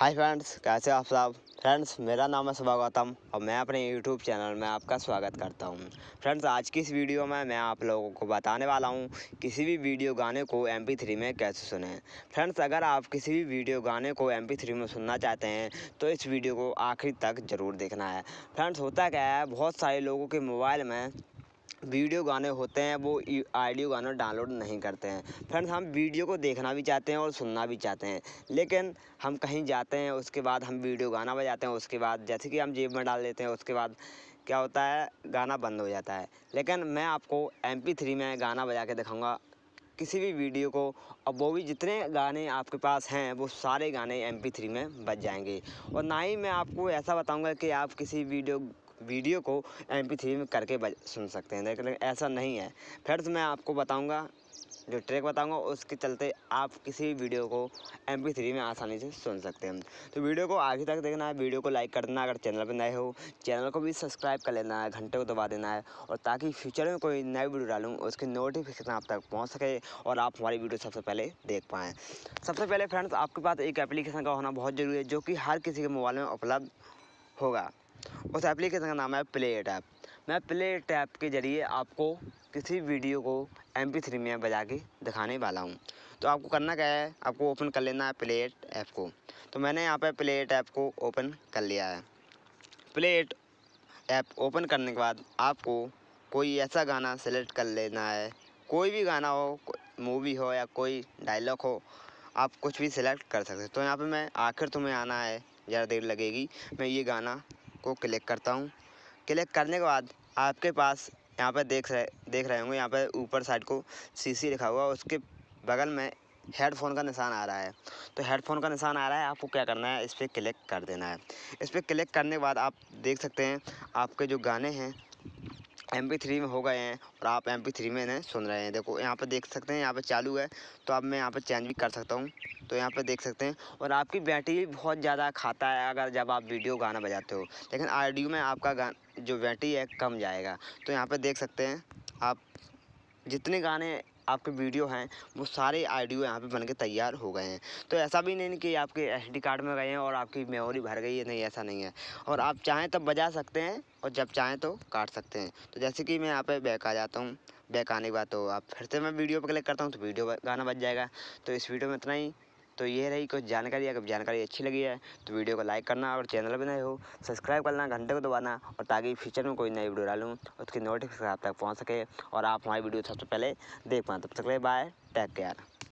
hi friends कैसे आप साहब फ्रेंड्स मेरा नाम है सुबह गौतम और मैं अपने यूट्यूब चैनल में आपका स्वागत करता हूं फ्रेंड्स आज की इस वीडियो में मैं आप लोगों को बताने वाला हूं किसी भी वीडियो गाने को एम थ्री में कैसे सुने फ्रेंड्स अगर आप किसी भी वीडियो गाने को एम थ्री में सुनना चाहते हैं तो इस वीडियो को आखिर तक ज़रूर देखना है फ्रेंड्स होता क्या है बहुत सारे लोगों के मोबाइल में वीडियो गाने होते हैं वो ऑडियो गाना डाउनलोड नहीं करते हैं फ्रेंड्स हम वीडियो को देखना भी चाहते हैं और सुनना भी चाहते हैं लेकिन हम कहीं जाते हैं उसके बाद हम वीडियो गाना बजाते हैं उसके बाद जैसे कि हम जेब में डाल देते हैं उसके बाद क्या होता है गाना बंद हो जाता है लेकिन मैं आपको एम थ्री में गाना बजा के दिखाऊँगा किसी भी वीडियो को और वो भी जितने गाने आपके पास हैं वो सारे गाने एम थ्री में बज जाएंगे और ना ही मैं आपको ऐसा बताऊँगा कि आप किसी वीडियो वीडियो को एम पी थ्री में करके सुन सकते हैं लेकिन ऐसा नहीं है फ्रेंड्स मैं आपको बताऊँगा जो ट्रैक बताऊंगा उसके चलते आप किसी वीडियो को एम थ्री में आसानी से सुन सकते हैं तो वीडियो को आगे तक देखना है वीडियो को लाइक कर देना अगर चैनल पर नए हो चैनल को भी सब्सक्राइब कर लेना है घंटे को दबा देना है और ताकि फ्यूचर में कोई नई वीडियो डालूँ उसकी नोटिफिकेशन आप तक पहुँच सके और आप हमारी वीडियो सबसे पहले देख पाएँ सबसे पहले फ्रेंड्स आपके पास एक एप्लीकेशन का होना बहुत ज़रूरी है जो कि हर किसी के मोबाइल में उपलब्ध होगा उस एप्लीकेशन का नाम है प्ले ऐप मैं प्ले ऐप के ज़रिए आपको किसी वीडियो को एम पी थ्री में बजा के दिखाने वाला हूँ तो आपको करना क्या है आपको ओपन कर लेना है प्ले ऐप को तो मैंने यहाँ पर प्ले ऐप को ओपन कर लिया है प्ले ऐप ओपन करने के बाद आपको कोई ऐसा गाना सेलेक्ट कर लेना है कोई भी गाना हो मूवी हो या कोई डायलॉग हो आप कुछ भी सिलेक्ट कर सकते हो तो यहाँ पे मैं आखिर तुम्हें आना है ज़्यादा देर लगेगी मैं ये गाना को क्लिक करता हूँ क्लिक करने के बाद आपके पास यहाँ पर देख रहे देख रहे होंगे यहाँ पर ऊपर साइड को सीसी लिखा हुआ उसके बगल में हेडफोन का निशान आ रहा है तो हेडफोन का निशान आ रहा है आपको क्या करना है इस पर क्लिक कर देना है इस पर क्लिक करने के बाद आप देख सकते हैं आपके जो गाने हैं एम पी थ्री में हो गए हैं और आप एम पी थ्री में इन्हें सुन रहे हैं देखो यहाँ पर देख सकते हैं यहाँ पर चालू है तो अब मैं यहाँ पर चेंज भी कर सकता हूँ तो यहाँ पर देख सकते हैं और आपकी बैटरी बहुत ज़्यादा खाता है अगर जब आप वीडियो गाना बजाते हो लेकिन आडियो में आपका गान जो बैटरी है कम जाएगा तो यहाँ पर देख सकते हैं आप जितने गाने आपके वीडियो हैं वो सारे आइडियो यहाँ पे बन के तैयार हो गए हैं तो ऐसा भी नहीं कि आपके एस कार्ड में गए हैं और आपकी मेमोरी भर गई है नहीं ऐसा नहीं है और आप चाहें तब बजा सकते हैं और जब चाहें तो काट सकते हैं तो जैसे कि मैं यहाँ पर बैक आ जाता हूँ बैक आने के बाद तो आप फिर से मैं वीडियो पर क्लिक करता हूँ तो वीडियो गाना बच जाएगा तो इस वीडियो में इतना ही तो ये रही कुछ जानकारी अगर जानकारी अच्छी लगी है तो वीडियो को लाइक करना और चैनल पर नए हो सब्सक्राइब करना घंटे को दबाना और ताकि फ्यूचर में कोई नई वीडियो डालूँ उसकी नोटिफिकेशन आप तक पहुँच सके और आप हमारी वीडियो सबसे पहले देख पाएँ तब तक ले बाय टेक केयर